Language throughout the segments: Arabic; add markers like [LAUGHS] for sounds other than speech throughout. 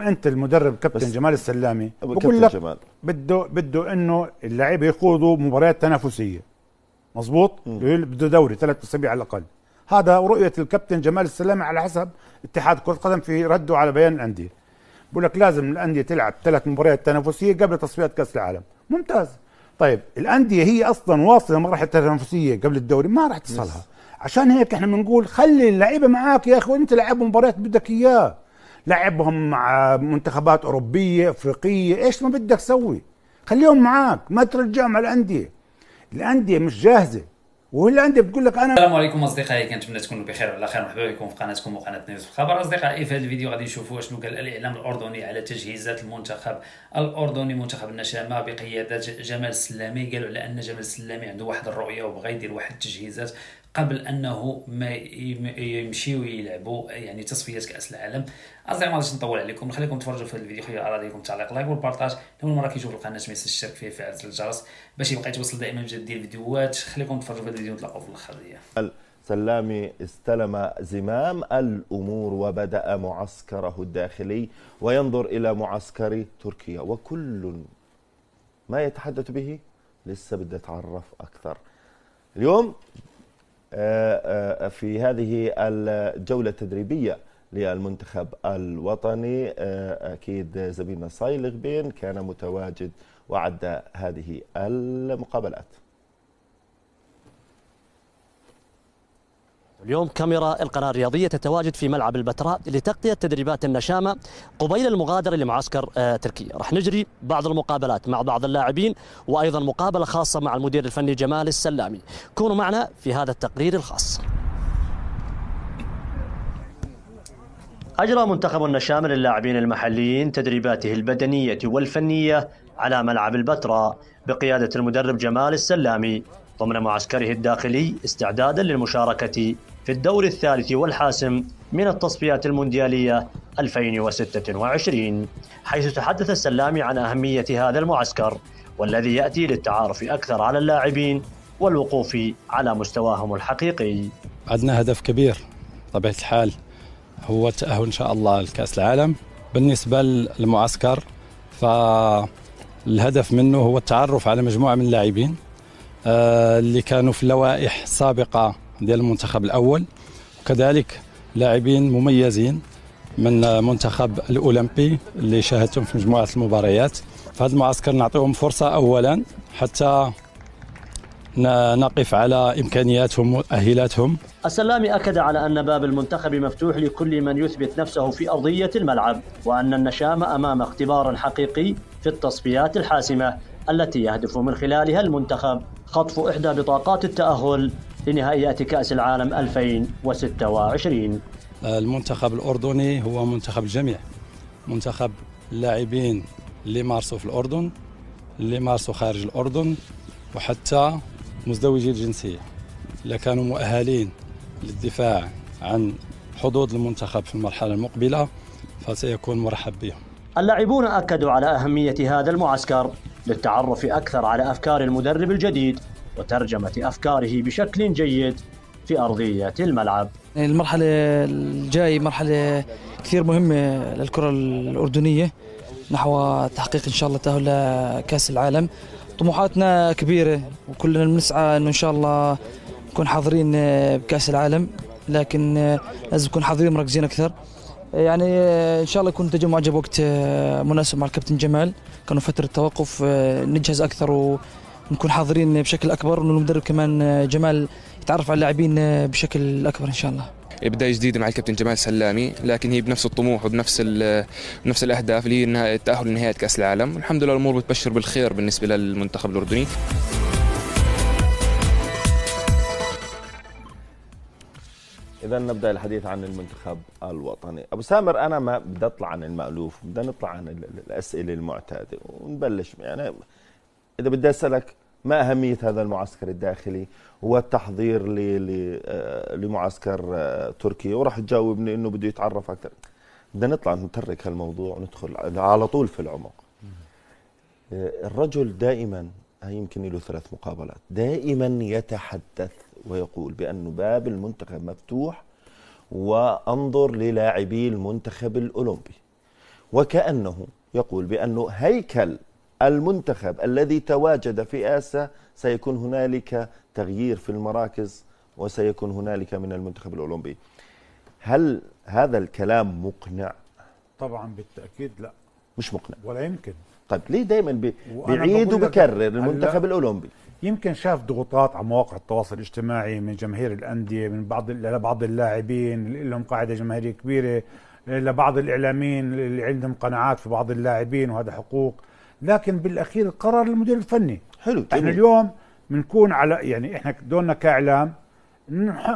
انت المدرب كابتن جمال السلامي بقول لك جمال. بده بده انه اللعيبه يخوضوا مباريات تنافسيه مزبوط بده دوري ثلاث اسابيع على الاقل هذا رؤيه الكابتن جمال السلامي على حسب اتحاد كره القدم في رده على بيان الانديه بقول لك لازم الانديه تلعب ثلاث مباريات تنافسيه قبل تصفيات كاس العالم ممتاز طيب الانديه هي اصلا واصله مرحله التنافسيه قبل الدوري ما راح تصلها عشان هيك احنا بنقول خلي اللعيبه معاك يا اخي وانت لعب مباريات بدك اياه لعبهم مع منتخبات أوروبية أفريقية إيش ما بدك تسوي خليهم معك ما ترجعهم على الأندية الأندية مش جاهزة وهلا الأندية بتقول لك أنا السلام عليكم أصدقائي كنتمنى تكونوا بخير وعلى خير مرحبا بكم في قناتكم وقناة نيوز الخبر أصدقائي في هذا الفيديو غادي نشوفوا شنو قال الإعلام الأردني على تجهيزات المنتخب الأردني منتخب النشامة بقيادة جمال السلامي قالوا على أن جمال السلامي عنده واحد الرؤية وبغى يدير واحد التجهيزات قبل انه ما يمشيو يلعبوا يعني تصفيات كاس العالم اصدقائي ما غاديش نطول عليكم نخليكم تفرجوا في هذا الفيديو خويا على رايكم تعليق لايك والبارطاج اول مره كيشوف القناه ما ينساش فيه فيها وفعل الجرس باش يبقى يتوصل دائما بجديد الفيديوهات خليكم تفرجوا في هذا الفيديو نتلاقاو في الاخر سلامي استلم زمام الامور وبدا معسكره الداخلي وينظر الى معسكر تركيا وكل ما يتحدث به لسه بدي اتعرف اكثر اليوم آه، آه، في هذه الجولة التدريبية للمنتخب الوطني آه، أكيد زميلنا صايل غبين كان متواجد وعد هذه المقابلات اليوم كاميرا القناة الرياضية تتواجد في ملعب البتراء لتغطية تدريبات النشامة قبيل المغادرة لمعسكر آه، تركيا راح نجري بعض المقابلات مع بعض اللاعبين وأيضا مقابلة خاصة مع المدير الفني جمال السلامي كونوا معنا في هذا التقرير الخاص أجرى منتخب النشامه للاعبين المحليين تدريباته البدنية والفنية على ملعب البتراء بقيادة المدرب جمال السلامي ضمن معسكره الداخلي استعدادا للمشاركة في الدور الثالث والحاسم من التصفيات المونديالية 2026 حيث تحدث السلامي عن أهمية هذا المعسكر والذي يأتي للتعارف أكثر على اللاعبين والوقوف على مستواهم الحقيقي عندنا هدف كبير طبيعة الحال هو التأهل إن شاء الله لكأس العالم بالنسبة للمعسكر فالهدف منه هو التعرف على مجموعة من اللاعبين آه، اللي كانوا في اللوائح السابقه ديال المنتخب الاول وكذلك لاعبين مميزين من المنتخب الاولمبي اللي شاهدتهم في مجموعه المباريات فهذا المعسكر نعطيهم فرصه اولا حتى نقف على امكانياتهم ومؤهلاتهم السلامي اكد على ان باب المنتخب مفتوح لكل من يثبت نفسه في ارضيه الملعب وان النشام امام اختبار حقيقي في التصفيات الحاسمه التي يهدف من خلالها المنتخب خطف إحدى بطاقات التأهل لنهائيات كأس العالم 2026 المنتخب الأردني هو منتخب الجميع منتخب اللاعبين اللي مارسوا في الأردن اللي مارسوا خارج الأردن وحتى مزدوجي الجنسية اللي كانوا مؤهلين للدفاع عن حظوظ المنتخب في المرحلة المقبلة فسيكون مرحب بهم اللاعبون أكدوا على أهمية هذا المعسكر للتعرف أكثر على أفكار المدرب الجديد وترجمة أفكاره بشكل جيد في أرضية الملعب يعني المرحلة الجاية مرحلة كثير مهمة للكرة الأردنية نحو تحقيق إن شاء الله تأهل لكأس العالم طموحاتنا كبيرة وكلنا بنسعى أنه إن شاء الله نكون حاضرين بكأس العالم لكن لازم نكون حاضرين مركزين أكثر يعني آه، ان شاء الله يكون التجمع جاب وقت آه، مناسب مع الكابتن جمال كانوا فتره توقف آه، نجهز اكثر ونكون حاضرين بشكل اكبر وانه المدرب كمان جمال يتعرف على اللاعبين بشكل اكبر ان شاء الله بدايه جديده مع الكابتن جمال سلامي لكن هي بنفس الطموح وبنفس بنفس الاهداف اللي هي التاهل لنهائي كاس العالم الحمد لله الامور بتبشر بالخير بالنسبه للمنتخب الاردني اذا نبدا الحديث عن المنتخب الوطني ابو سامر انا ما بدي اطلع عن المالوف بدي نطلع عن الاسئله المعتاده ونبلش يعني اذا بدي اسالك ما اهميه هذا المعسكر الداخلي والتحضير آه، لمعسكر آه، تركيا وراح تجاوبني انه بده يتعرف اكثر بدنا نطلع نترك هالموضوع وندخل على طول في العمق آه، الرجل دائما يمكن له ثلاث مقابلات دائما يتحدث ويقول بأن باب المنتخب مفتوح وانظر للاعبي المنتخب الاولمبي وكانه يقول بأن هيكل المنتخب الذي تواجد في آسيا سيكون هنالك تغيير في المراكز وسيكون هنالك من المنتخب الأولمبي هل هذا الكلام مقنع؟ طبعا بالتأكيد لا مش مقنع ولا يمكن طيب ليه دايما بيعيد وبيكرر المنتخب الاولمبي يمكن شاف ضغوطات على مواقع التواصل الاجتماعي من جماهير الانديه من بعض لبعض اللاعبين اللي لهم قاعده جماهيريه كبيره لبعض الاعلاميين اللي عندهم قناعات في بعض اللاعبين وهذا حقوق لكن بالاخير قرار المدير الفني حلو جميل. احنا اليوم بنكون على يعني احنا دورنا كاعلام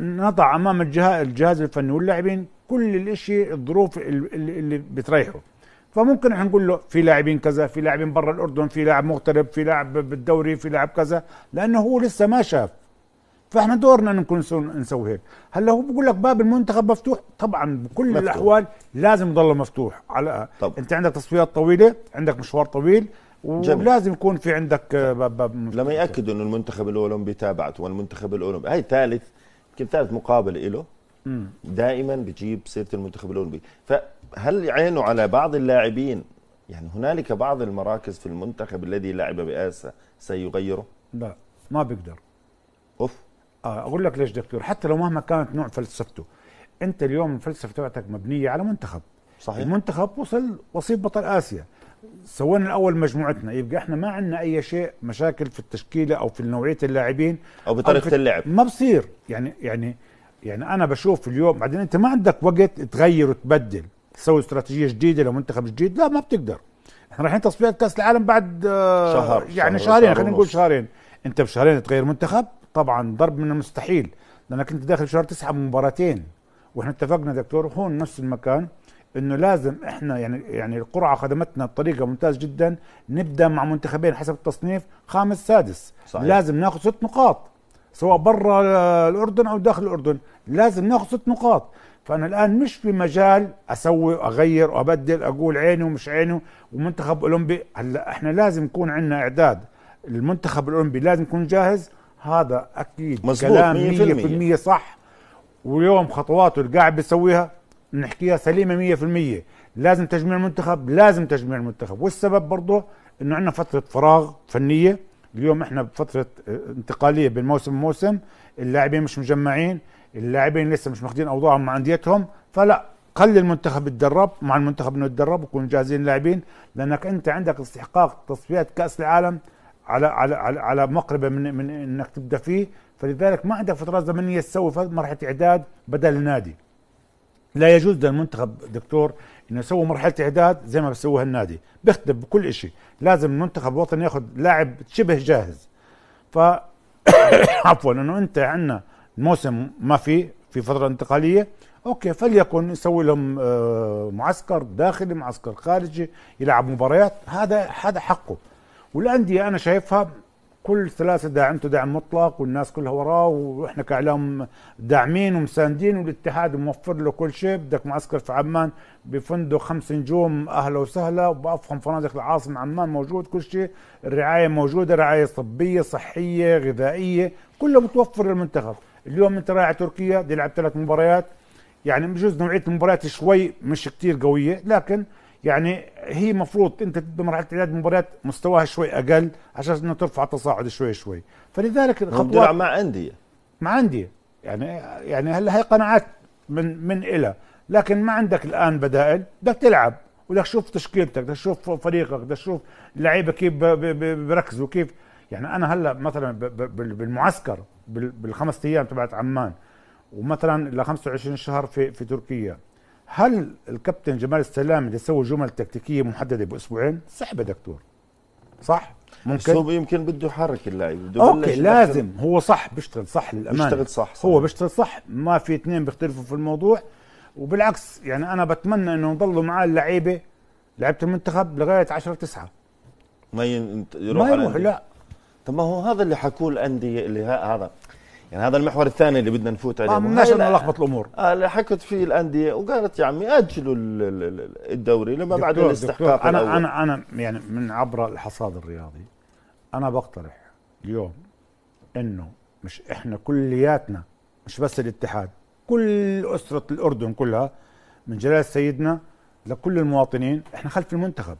نضع امام الجهاز الفني واللاعبين كل الاشي الظروف اللي بتريحه فممكن احنا نقول له في لاعبين كذا في لاعبين برا الاردن في لاعب مغترب في لاعب بالدوري في لاعب كذا لانه هو لسه ما شاف فاحنا دورنا نكون نسوي هيك هلا هو بقول لك باب المنتخب مفتوح طبعا بكل مفتوح. الاحوال لازم يضل مفتوح على طب. انت عندك تصفيات طويله عندك مشوار طويل ولازم يكون في عندك باب, آه، باب مفتوح. لما ياكدوا انه المنتخب الاولمبي تابعته والمنتخب الاولمبي هاي ثالث يمكن ثالث مقابله له دائما بجيب سيره المنتخب الاولمبي فهل عينه على بعض اللاعبين يعني هنالك بعض المراكز في المنتخب الذي لعب باسا سيغيره لا ما بيقدر اوف آه اقول لك ليش دكتور حتى لو مهما كانت نوع فلسفته انت اليوم الفلسفه تبعتك مبنيه على منتخب صحيح المنتخب وصل وصيف بطل اسيا سوينا الاول مجموعتنا يبقى احنا ما عندنا اي شيء مشاكل في التشكيله او في نوعيه اللاعبين او بطريقه أو اللعب ما بصير يعني يعني يعني انا بشوف اليوم بعدين انت ما عندك وقت تغير وتبدل تسوي استراتيجيه جديده لو منتخب جديد لا ما بتقدر احنا رايحين تصفيات كاس العالم بعد آه، شهر يعني شهر شهرين خلينا نقول شهرين انت بشهرين تغير منتخب طبعا ضرب من المستحيل لانك انت داخل شهر تسعه مباراتين واحنا اتفقنا دكتور هون نفس المكان انه لازم احنا يعني يعني القرعه خدمتنا بطريقه ممتاز جدا نبدا مع منتخبين حسب التصنيف خامس سادس صحيح. لازم ناخذ ست نقاط سواء برا الاردن او داخل الاردن لازم ناخذ ست نقاط فانا الان مش في مجال اسوي واغير وابدل اقول عيني ومش عيني ومنتخب اولمبي هلا احنا لازم يكون عندنا اعداد المنتخب الاولمبي لازم يكون جاهز هذا اكيد كلام 100% صح واليوم خطواته اللي قاعد بيسويها بنحكيها سليمه 100% لازم تجميع المنتخب لازم تجميع المنتخب والسبب برضه انه عندنا فتره فراغ فنيه اليوم احنا بفتره آه، انتقاليه بين موسم وموسم اللاعبين مش مجمعين اللاعبين لسه مش ماخذين اوضاعهم مع انديتهم فلا خلي المنتخب يتدرب مع المنتخب انه يتدرب ويكون جاهزين اللاعبين لانك انت عندك استحقاق تصفيات كاس العالم على على على, على مقربه من من انك تبدا فيه فلذلك ما عندك فترات زمنيه تسوي مرحله اعداد بدل النادي لا يجوز للمنتخب دكتور انه يسوي مرحله اعداد زي ما بسووها النادي بيختب بكل شيء لازم المنتخب الوطني ياخذ لاعب شبه جاهز ف [COUGHS] عفوا انه انت عندنا الموسم ما في في فتره انتقاليه اوكي فليكن يسوي لهم آه، معسكر داخلي معسكر خارجي يلعب مباريات هذا هذا حقه والانديه انا شايفها كل ثلاثة داعمته دعم مطلق والناس كلها وراه واحنا كاعلام داعمين ومساندين والاتحاد موفر له كل شيء بدك معسكر في عمان بفندق خمس نجوم اهلا وسهلا وبافخم فنادق العاصمة عمان موجود كل شيء الرعاية موجودة رعاية طبية صحية غذائية كله متوفر للمنتخب اليوم انت رايح تركيا بدي ثلاث مباريات يعني بجوز نوعية المباريات شوي مش كتير قوية لكن يعني هي مفروض انت بمرحلة اعداد مباريات مستواها شوي اقل عشان انه ترفع التصاعد شوي شوي فلذلك الخطوات مع انديه مع انديه يعني يعني هلا هي قناعات من من الى لكن ما عندك الان بدائل بدك تلعب بدك تشوف تشكيلتك بدك تشوف فريقك بدك تشوف اللعيبه كيف بيركزوا كيف يعني انا هلا مثلا بالمعسكر بالخمس ايام تبعت عمان ومثلا ل 25 شهر في في تركيا هل الكابتن جمال السلام اللي سوى جمل تكتيكيه محدده باسبوعين سحب دكتور صح ممكن اسلوبه يمكن بده يحرك اللاعب بده اوكي لازم أكثر. هو صح بيشتغل صح للامانه بيشتغل صح, صح هو بيشتغل صح ما في اثنين بيختلفوا في الموضوع وبالعكس يعني انا بتمنى انه يضلوا معاه اللعيبه لعيبه المنتخب لغايه 10 9 ما يروح ما يروح لا طب ما هو هذا اللي حكوه الانديه اللي هذا يعني هذا المحور الثاني اللي بدنا نفوت عليه ما بدناش نلخبط الامور آه، حكت فيه الانديه وقالت يا عمي اجلوا الدوري لما بعد الاستحقاق انا انا انا يعني من عبر الحصاد الرياضي انا بقترح اليوم انه مش احنا كلياتنا مش بس الاتحاد كل اسره الاردن كلها من جلالة سيدنا لكل المواطنين احنا خلف المنتخب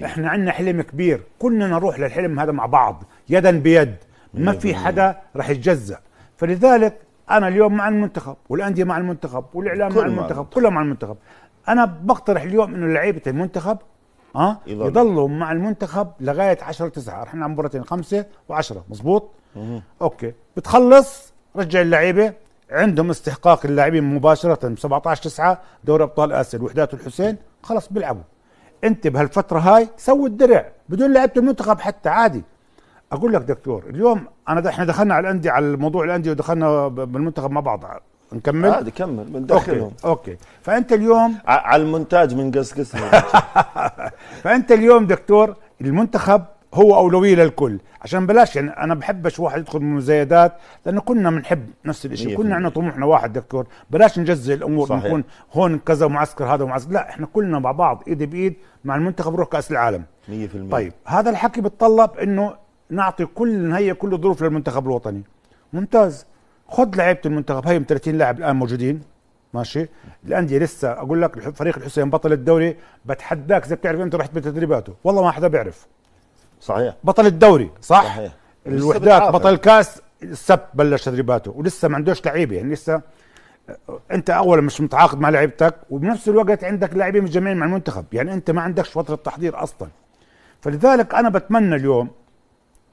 100% احنا عندنا حلم كبير كلنا نروح للحلم هذا مع بعض يدا بيد ما في حدا رح يتجزأ فلذلك انا اليوم مع المنتخب والانديه مع المنتخب والاعلام مع المنتخب كلهم مع المنتخب انا بقترح اليوم انه لعيبه المنتخب اه يضل. يضلوا مع المنتخب لغايه 10 9 رح نلعب مباراتين 5 و10 مزبوط مه. اوكي بتخلص رجع اللعيبه عندهم استحقاق اللاعبين مباشره ب 17 9 دوري ابطال اسيا الوحدات والحسين خلص بيلعبوا انت بهالفتره هاي سوي الدرع بدون لعيبه المنتخب حتى عادي اقول لك دكتور اليوم انا احنا دخلنا على الانديه على موضوع الانديه ودخلنا بالمنتخب مع بعض نكمل؟ عادي كمل بندخلهم أوكي. اوكي فانت اليوم على المونتاج من قصقص [LAUGHS] فانت اليوم دكتور المنتخب هو اولويه للكل عشان بلاش يعني انا بحبش واحد يدخل مزايدات لانه كنا بنحب نفس الشيء كنا عندنا طموحنا واحد دكتور بلاش نجزي الامور صحيح. نكون هون كذا معسكر هذا معسكر لا احنا كلنا مع بعض ايد بايد مع المنتخب روح كاس العالم 100% طيب هذا الحكي بتطلب انه نعطي كل نهيئ كل الظروف للمنتخب الوطني ممتاز خذ لعيبه المنتخب هاي 30 لاعب الان موجودين ماشي الانديه لسه اقول لك فريق الحسين بطل الدوري بتحداك اذا بتعرف انت رحت بتدريباته والله ما حدا بيعرف صحيح بطل الدوري صح صحيح الوحدات بطل الكاس السبت بلش تدريباته ولسه ما عندوش لعيبه يعني لسه انت اولا مش متعاقد مع لعيبتك وبنفس الوقت عندك لاعبين مش مع المنتخب يعني انت ما عندكش فتره تحضير اصلا فلذلك انا بتمنى اليوم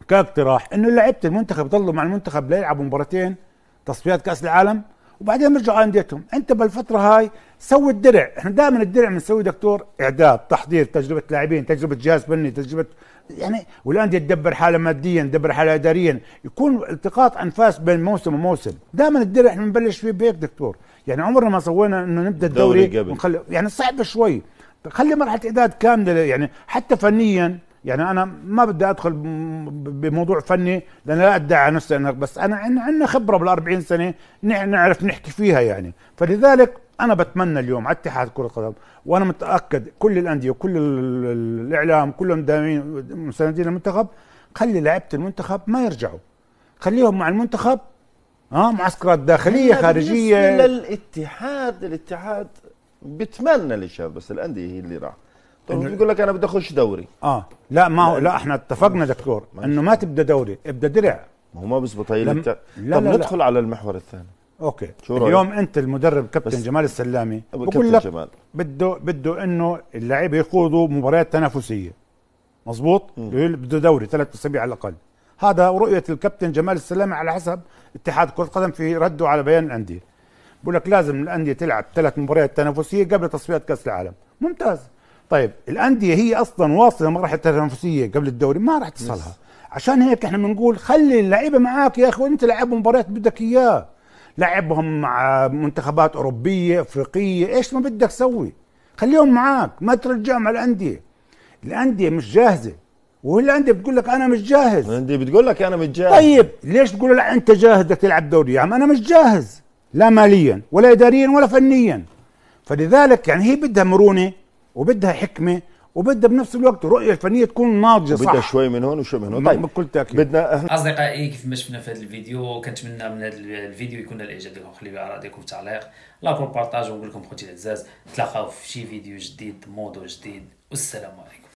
كاقتراح انه لعيبه المنتخب يضلوا مع المنتخب ليلعبوا مباراتين تصفيات كاس العالم وبعدين على انديتهم انت بالفتره هاي سوي الدرع احنا دائما الدرع بنسوي دكتور اعداد تحضير تجربه لاعبين تجربه جهاز فني تجربه يعني والانديه تدبر حالها ماديا تدبر حالها اداريا يكون التقاط انفاس بين موسم وموسم دائما الدرع احنا بنبلش فيه بهيك دكتور يعني عمرنا ما سوينا انه نبدا الدوري ونخلي يعني صعبه شوي خلي مرحله اعداد كامله يعني حتى فنيا يعني انا ما بدي ادخل بموضوع فني لان لا ادعي نفسي انا بس انا عندنا خبره بال40 سنه نعرف نحكي فيها يعني فلذلك انا بتمنى اليوم على اتحاد كره القدم وانا متاكد كل الانديه وكل الاعلام كلهم داعمين مساندين المنتخب خلي لعيبه المنتخب ما يرجعوا خليهم مع المنتخب اه معسكرات داخليه خارجيه للاتحاد الاتحاد بتمنى الاشياء بس الانديه هي اللي راح طب بيقول لك انا بدي اخش دوري اه لا ما هو لا احنا اتفقنا دكتور انه ما تبدا دوري ابدا درع ما هو ما بزبط هي لم... لا طب لا ندخل لا. على المحور الثاني اوكي شو رأيك؟ اليوم انت المدرب كابتن جمال السلامي بقول لك جمال. بده بده انه اللعيبه يخوضوا مباريات تنافسيه مزبوط بده دوري ثلاث اسابيع على الاقل هذا رؤيه الكابتن جمال السلامي على حسب اتحاد كره القدم في رده على بيان الانديه بقول لك لازم الانديه تلعب ثلاث مباريات تنافسيه قبل تصفيات كاس العالم ممتاز طيب الانديه هي اصلا واصله لمرحله تنافسيه قبل الدوري ما راح تصلها عشان هيك احنا بنقول خلي اللعيبه معاك يا اخي وانت لعب مباريات بدك اياه لعبهم مع منتخبات اوروبيه افريقيه ايش ما بدك سوي خليهم معاك ما ترجعهم على الانديه الانديه مش جاهزه وهي الانديه بتقول لك انا مش جاهز الانديه بتقول لك انا مش جاهز طيب ليش تقول لا انت جاهز بدك تلعب دوري يا عم انا مش جاهز لا ماليا ولا اداريا ولا فنيا فلذلك يعني هي بدها مرونه وبدها حكمه وبدها بنفس الوقت رؤيه فنيه تكون ناضجه صح بدها شوي من هون وشوي من هون طيب بكل تاكيد بدنا اصدقائي كيف ما شفنا في هذا الفيديو كنتمنى من هذا الفيديو يكون الاعجاب ديالكم خليو ارائكم تعليق لايك وبارطاج ونقول لكم خوتي العزاز نتلاقاو في شي فيديو جديد موضوع جديد والسلام عليكم